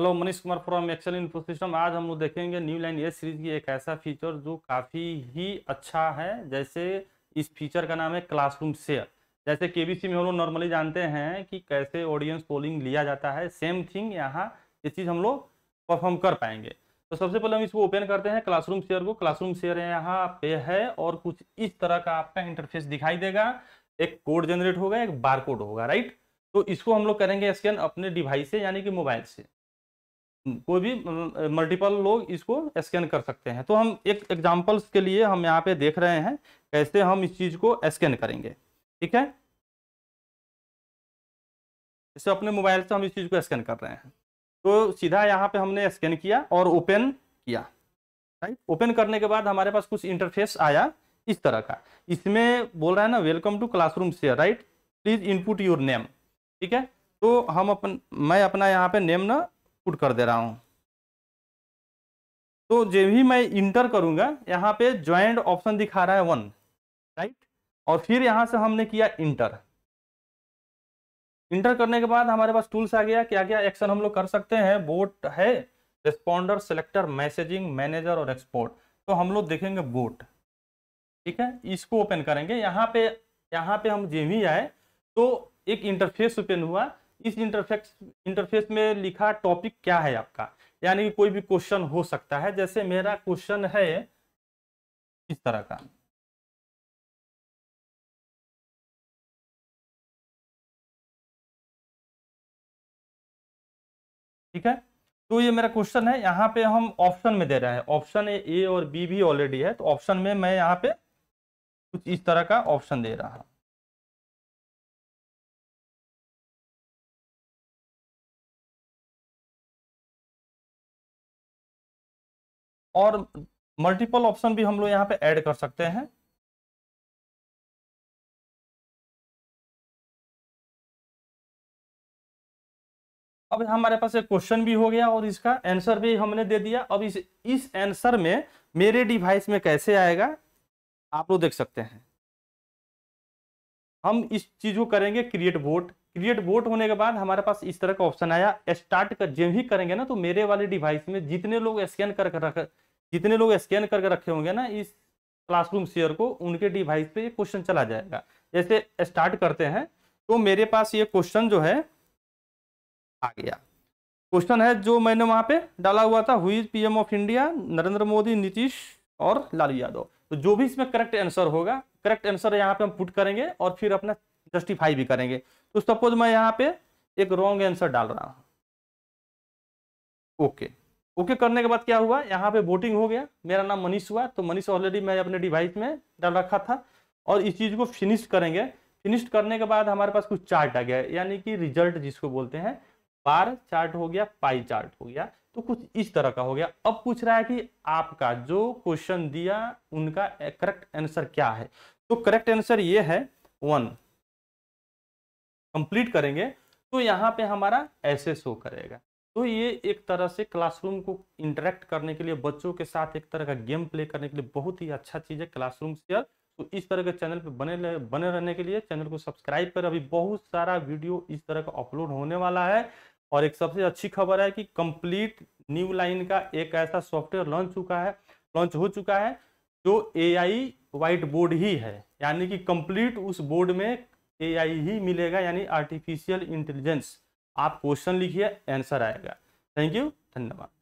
Hello Manish Kumar from Excel Info System आज हम लोग देखेंगे न्यू लाइन एस सीरीज की एक ऐसा फीचर जो काफ़ी ही अच्छा है जैसे इस फीचर का नाम है क्लासरूम शेयर जैसे केबीसी में हम लोग नॉर्मली जानते हैं कि कैसे ऑडियंस पोलिंग लिया जाता है सेम थिंग यहाँ ये चीज़ हम लोग परफॉर्म कर पाएंगे तो सबसे पहले हम इसको ओपन करते हैं क्लासरूम शेयर को क्लासरूम शेयर यहाँ पे है और कुछ इस तरह का आपका इंटरफेस दिखाई देगा एक कोड जनरेट होगा एक कोड होगा राइट तो इसको हम लोग करेंगे स्कैन अपने डिवाइस से यानी कि मोबाइल से हम्म। कोई भी मल्टीपल लोग इसको स्कैन कर सकते हैं तो हम एक एग्जाम्पल्स के लिए हम यहाँ पे देख रहे हैं कैसे हम इस चीज़ को स्कैन करेंगे ठीक है जैसे अपने मोबाइल से हम इस चीज़ को स्कैन कर रहे हैं तो सीधा यहाँ पे हमने स्कैन किया और ओपन किया राइट ओपन करने के बाद हमारे पास कुछ इंटरफेस आया इस तरह का इसमें बोल रहा है ना welcome to classroom share right please input your name ठीक है तो हम अपन मैं अपना यहाँ पे नेम ना पुट कर दे रहा हूँ तो जो भी मैं इंटर करूँगा यहाँ पे ज्वाइंट ऑप्शन दिखा रहा है वन राइट और फिर यहाँ से हमने किया इंटर इंटर करने के बाद हमारे पास टूल्स आ गया क्या क्या एक्शन हम लोग कर सकते हैं बोट है रिस्पॉन्डर सेलेक्टर मैसेजिंग मैनेजर और एक्सपोर्ट तो हम लोग देखेंगे बोट ठीक है इसको ओपन करेंगे यहाँ पे यहाँ पे हम जेवी आए तो एक इंटरफेस ओपन हुआ इस इंटरफेक्स इंटरफेस में लिखा टॉपिक क्या है आपका यानी कि कोई भी क्वेश्चन हो सकता है जैसे मेरा क्वेश्चन है इस तरह का ठीक है तो ये मेरा क्वेश्चन है यहाँ पे हम ऑप्शन में दे रहे हैं ऑप्शन ए और बी भी ऑलरेडी है तो ऑप्शन में मैं यहाँ पे कुछ इस तरह का ऑप्शन दे रहा हूँ और मल्टीपल ऑप्शन भी हम लोग यहाँ पे ऐड कर सकते हैं अब हमारे पास एक क्वेश्चन भी हो गया और इसका आंसर भी हमने दे दिया अब इस इस आंसर में मेरे डिवाइस में कैसे आएगा आप लोग देख सकते हैं हम इस चीज को करेंगे क्रिएट वोट क्रिएट वोट होने के बाद हमारे पास इस तरह का ऑप्शन आया स्टार्ट कर जब ही करेंगे ना तो मेरे वाले डिवाइस में जितने लोग स्कैन कर कर जितने लोग स्कैन करके रखे होंगे ना इस क्लासरूम शेयर को उनके डिवाइस पे ये क्वेश्चन चला जाएगा जैसे स्टार्ट करते हैं तो मेरे पास ये क्वेश्चन जो है आ गया क्वेश्चन है जो मैंने वहाँ पे डाला हुआ था हुई PM of India Narendra Modi Nitish और लालू यादव तो जो भी इसमें करेक्ट आंसर होगा करेक्ट आंसर यहाँ पे हम पुट करेंगे और फिर अपना जस्टिफाई भी करेंगे तो सपोज मैं यहाँ पे एक रॉन्ग आंसर डाल रहा हूँ ओके ओके करने के बाद क्या हुआ यहाँ पे वोटिंग हो गया मेरा नाम मनीष हुआ तो मनीष ऑलरेडी मैं अपने डिवाइस में डाल रखा था और इस चीज़ को फिनिश करेंगे फिनिश करने के बाद हमारे पास कुछ चार्ट आ गया यानी कि रिजल्ट जिसको बोलते हैं बार चार्ट हो गया पाई चार्ट हो गया तो कुछ इस तरह का हो गया अब पूछ रहा है कि आपका जो क्वेश्चन दिया उनका करेक्ट आंसर क्या है तो करेक्ट आंसर ये है वन कंप्लीट करेंगे तो यहाँ पे हमारा ऐसे शो करेगा तो ये एक तरह से क्लासरूम को इंटरेक्ट करने के लिए बच्चों के साथ एक तरह का गेम प्ले करने के लिए बहुत ही अच्छा चीज़ है क्लासरूम शेयर तो इस तरह के चैनल पे बने बने रहने के लिए चैनल को सब्सक्राइब कर अभी बहुत सारा वीडियो इस तरह का अपलोड होने वाला है और एक सबसे अच्छी खबर है कि कंप्लीट न्यू लाइन का एक ऐसा सॉफ्टवेयर लॉन्च चुका है लॉन्च हो चुका है जो आई वाइट बोर्ड ही है यानी कि कंप्लीट उस बोर्ड में ए ही मिलेगा यानी आर्टिफिशियल इंटेलिजेंस आप क्वेश्चन लिखिए आंसर आएगा थैंक यू धन्यवाद